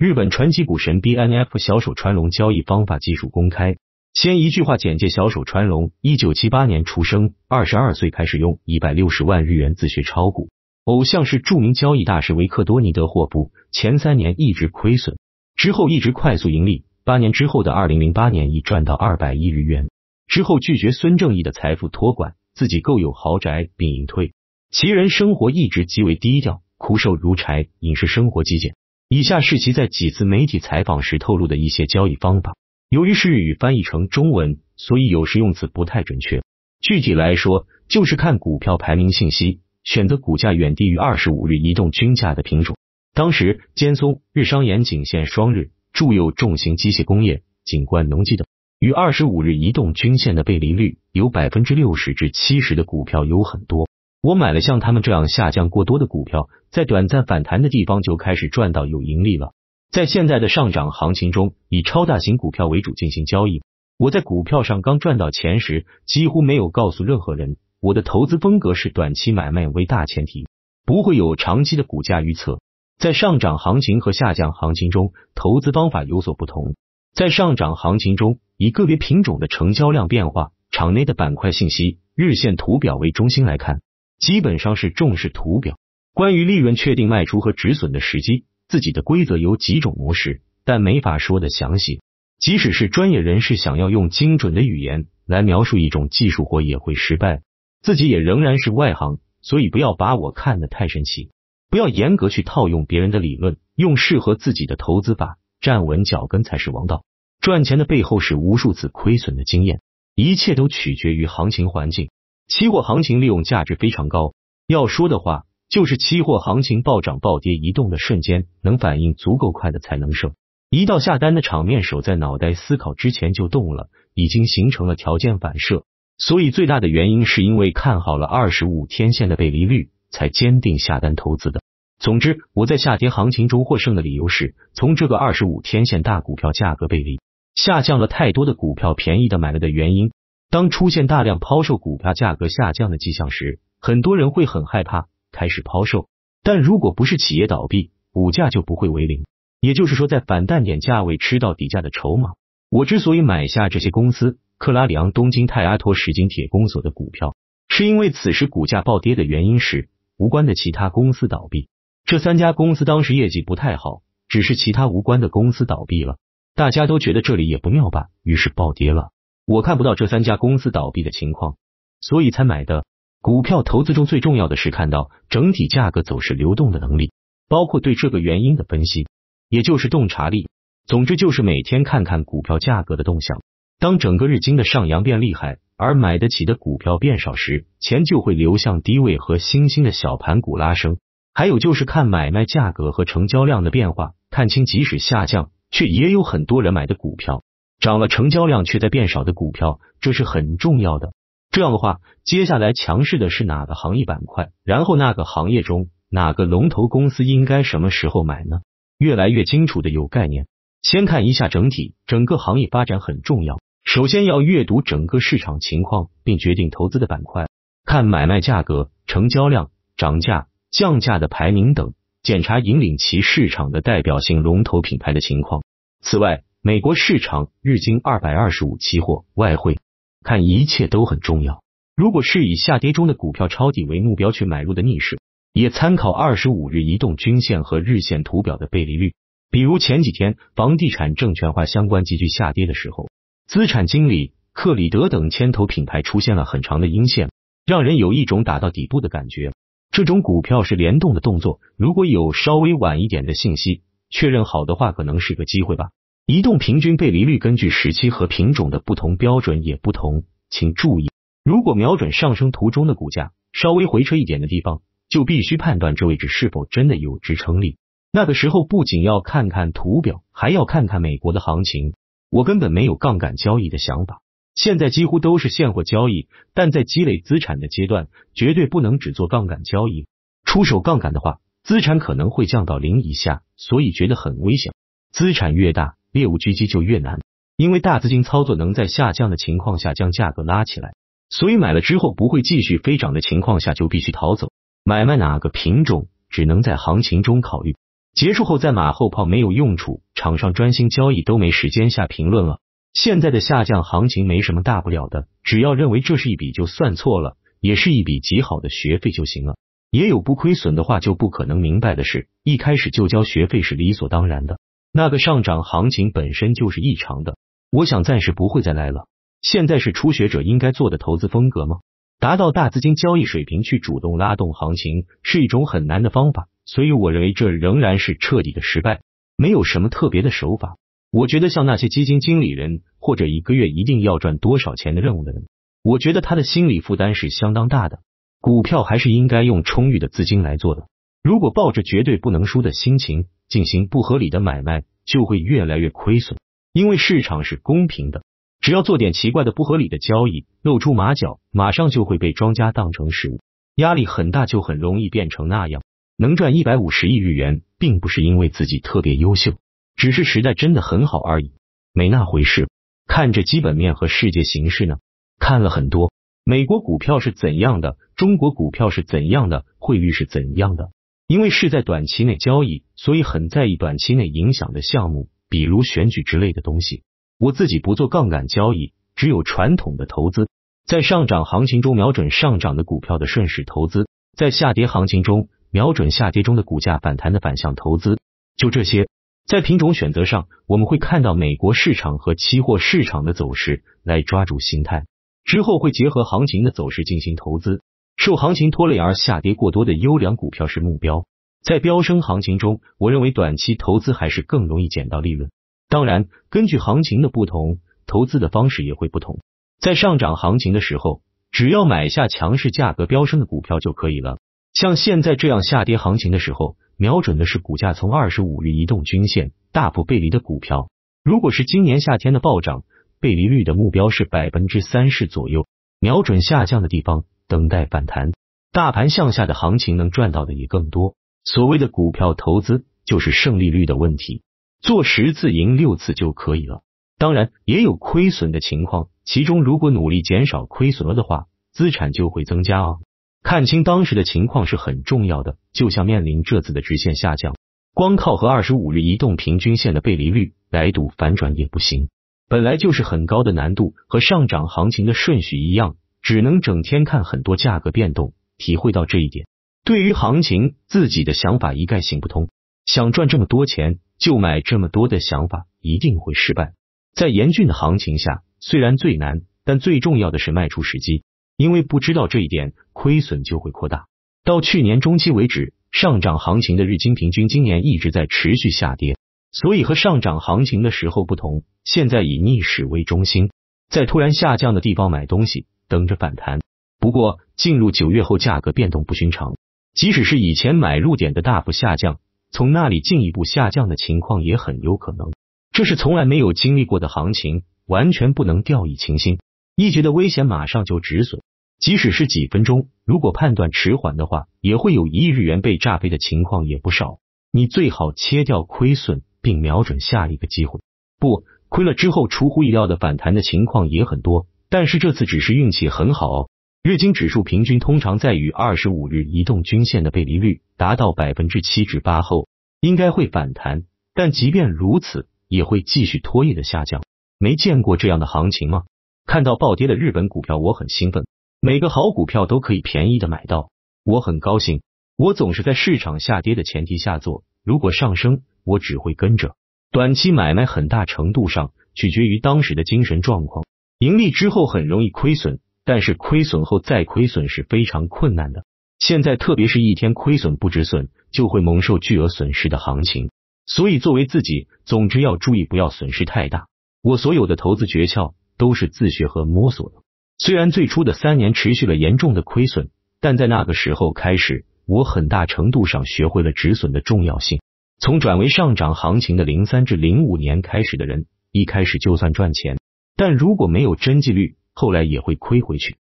日本传奇股神 B N F 小手川龙交易方法技术公开。先一句话简介：小手川龙，一九七八年出生，二十二岁开始用一百六十万日元自学炒股，偶像是著名交易大师维克多尼德霍布。前三年一直亏损，之后一直快速盈利。八年之后的二零零八年已赚到二百亿日元。之后拒绝孙正义的财富托管，自己购有豪宅并隐退。其人生活一直极为低调，枯瘦如柴，饮食生活极简。以下是其在几次媒体采访时透露的一些交易方法。由于是日语翻译成中文，所以有时用词不太准确。具体来说，就是看股票排名信息，选择股价远低于二十五日移动均价的品种。当时，尖松、日商岩井线、双日、住有重型机械工业、景观农机等，与二十五日移动均线的背离率有百分之六十至七十的股票有很多。我买了像他们这样下降过多的股票，在短暂反弹的地方就开始赚到有盈利了。在现在的上涨行情中，以超大型股票为主进行交易。我在股票上刚赚到钱时，几乎没有告诉任何人。我的投资风格是短期买卖为大前提，不会有长期的股价预测。在上涨行情和下降行情中，投资方法有所不同。在上涨行情中，以个别品种的成交量变化、场内的板块信息、日线图表为中心来看。基本上是重视图表，关于利润确定卖出和止损的时机，自己的规则有几种模式，但没法说的详细。即使是专业人士，想要用精准的语言来描述一种技术活也会失败。自己也仍然是外行，所以不要把我看得太神奇。不要严格去套用别人的理论，用适合自己的投资法站稳脚跟才是王道。赚钱的背后是无数次亏损的经验，一切都取决于行情环境。期货行情利用价值非常高。要说的话，就是期货行情暴涨暴跌移动的瞬间，能反应足够快的才能胜。一到下单的场面，手在脑袋思考之前就动了，已经形成了条件反射。所以最大的原因是因为看好了二十五天线的背离率，才坚定下单投资的。总之，我在下跌行情中获胜的理由是，从这个二十五天线大股票价格背离下降了太多的股票便宜的买了的原因。当出现大量抛售股票、价格下降的迹象时，很多人会很害怕，开始抛售。但如果不是企业倒闭，股价就不会为零。也就是说，在反弹点价位吃到底价的筹码，我之所以买下这些公司——克拉里昂、东京泰阿托、石井铁工所的股票，是因为此时股价暴跌的原因是无关的其他公司倒闭。这三家公司当时业绩不太好，只是其他无关的公司倒闭了，大家都觉得这里也不妙吧，于是暴跌了。我看不到这三家公司倒闭的情况，所以才买的。股票投资中最重要的是看到整体价格走势、流动的能力，包括对这个原因的分析，也就是洞察力。总之就是每天看看股票价格的动向。当整个日经的上扬变厉害，而买得起的股票变少时，钱就会流向低位和新兴的小盘股拉升。还有就是看买卖价格和成交量的变化，看清即使下降，却也有很多人买的股票。涨了，成交量却在变少的股票，这是很重要的。这样的话，接下来强势的是哪个行业板块？然后那个行业中哪个龙头公司应该什么时候买呢？越来越清楚的有概念。先看一下整体整个行业发展很重要。首先要阅读整个市场情况，并决定投资的板块，看买卖价格、成交量、涨价、降价的排名等，检查引领其市场的代表性龙头品牌的情况。此外。美国市场日经二百二十五期货外汇，看一切都很重要。如果是以下跌中的股票抄底为目标去买入的逆势，也参考二十五日移动均线和日线图表的背离率。比如前几天房地产证券化相关急剧下跌的时候，资产经理克里德等牵头品牌出现了很长的阴线，让人有一种打到底部的感觉。这种股票是联动的动作，如果有稍微晚一点的信息确认好的话，可能是个机会吧。移动平均背离率根据时期和品种的不同标准也不同，请注意。如果瞄准上升途中的股价稍微回撤一点的地方，就必须判断这位置是否真的有支撑力。那个时候不仅要看看图表，还要看看美国的行情。我根本没有杠杆交易的想法，现在几乎都是现货交易。但在积累资产的阶段，绝对不能只做杠杆交易。出手杠杆的话，资产可能会降到零以下，所以觉得很危险。资产越大。猎物狙击就越难，因为大资金操作能在下降的情况下将价格拉起来，所以买了之后不会继续飞涨的情况下就必须逃走。买卖哪个品种，只能在行情中考虑，结束后再马后炮没有用处。场上专心交易都没时间下评论了。现在的下降行情没什么大不了的，只要认为这是一笔就算错了，也是一笔极好的学费就行了。也有不亏损的话就不可能明白的事，一开始就交学费是理所当然的。那个上涨行情本身就是异常的，我想暂时不会再来了。现在是初学者应该做的投资风格吗？达到大资金交易水平去主动拉动行情是一种很难的方法，所以我认为这仍然是彻底的失败。没有什么特别的手法，我觉得像那些基金经理人或者一个月一定要赚多少钱的任务的人，我觉得他的心理负担是相当大的。股票还是应该用充裕的资金来做的，如果抱着绝对不能输的心情。进行不合理的买卖，就会越来越亏损。因为市场是公平的，只要做点奇怪的、不合理的交易，露出马脚，马上就会被庄家当成食物。压力很大，就很容易变成那样。能赚一百五十亿日元，并不是因为自己特别优秀，只是时代真的很好而已，没那回事。看着基本面和世界形势呢，看了很多，美国股票是怎样的，中国股票是怎样的，汇率是怎样的。因为是在短期内交易，所以很在意短期内影响的项目，比如选举之类的东西。我自己不做杠杆交易，只有传统的投资，在上涨行情中瞄准上涨的股票的顺势投资，在下跌行情中瞄准下跌中的股价反弹的反向投资，就这些。在品种选择上，我们会看到美国市场和期货市场的走势，来抓住形态，之后会结合行情的走势进行投资。受行情拖累而下跌过多的优良股票是目标。在飙升行情中，我认为短期投资还是更容易捡到利润。当然，根据行情的不同，投资的方式也会不同。在上涨行情的时候，只要买下强势、价格飙升的股票就可以了。像现在这样下跌行情的时候，瞄准的是股价从二十五日移动均线大幅背离的股票。如果是今年夏天的暴涨，背离率的目标是百分之三十左右。瞄准下降的地方，等待反弹。大盘向下的行情能赚到的也更多。所谓的股票投资，就是胜利率的问题，做十次赢六次就可以了。当然也有亏损的情况，其中如果努力减少亏损了的话，资产就会增加啊。看清当时的情况是很重要的。就像面临这次的直线下降，光靠和二十五日移动平均线的背离率来赌反转也不行。本来就是很高的难度，和上涨行情的顺序一样，只能整天看很多价格变动，体会到这一点。对于行情，自己的想法一概行不通。想赚这么多钱就买这么多的想法，一定会失败。在严峻的行情下，虽然最难，但最重要的是卖出时机，因为不知道这一点，亏损就会扩大。到去年中期为止，上涨行情的日经平均今年一直在持续下跌，所以和上涨行情的时候不同。现在以逆势为中心，在突然下降的地方买东西，等着反弹。不过进入九月后，价格变动不寻常。即使是以前买入点的大幅下降，从那里进一步下降的情况也很有可能。这是从来没有经历过的行情，完全不能掉以轻心。一觉得危险马上就止损，即使是几分钟，如果判断迟缓的话，也会有一亿日元被炸飞的情况也不少。你最好切掉亏损，并瞄准下一个机会。不。亏了之后，出乎意料的反弹的情况也很多，但是这次只是运气很好。日经指数平均通常在与二十五日移动均线的背离率达到百分之七至八后，应该会反弹，但即便如此，也会继续拖曳的下降。没见过这样的行情吗？看到暴跌的日本股票，我很兴奋。每个好股票都可以便宜的买到，我很高兴。我总是在市场下跌的前提下做，如果上升，我只会跟着。短期买卖很大程度上取决于当时的精神状况，盈利之后很容易亏损，但是亏损后再亏损是非常困难的。现在特别是一天亏损不止损，就会蒙受巨额损失的行情。所以作为自己，总之要注意不要损失太大。我所有的投资诀窍都是自学和摸索的，虽然最初的三年持续了严重的亏损，但在那个时候开始，我很大程度上学会了止损的重要性。从转为上涨行情的零三至零五年开始的人，一开始就算赚钱，但如果没有真纪率，后来也会亏回去。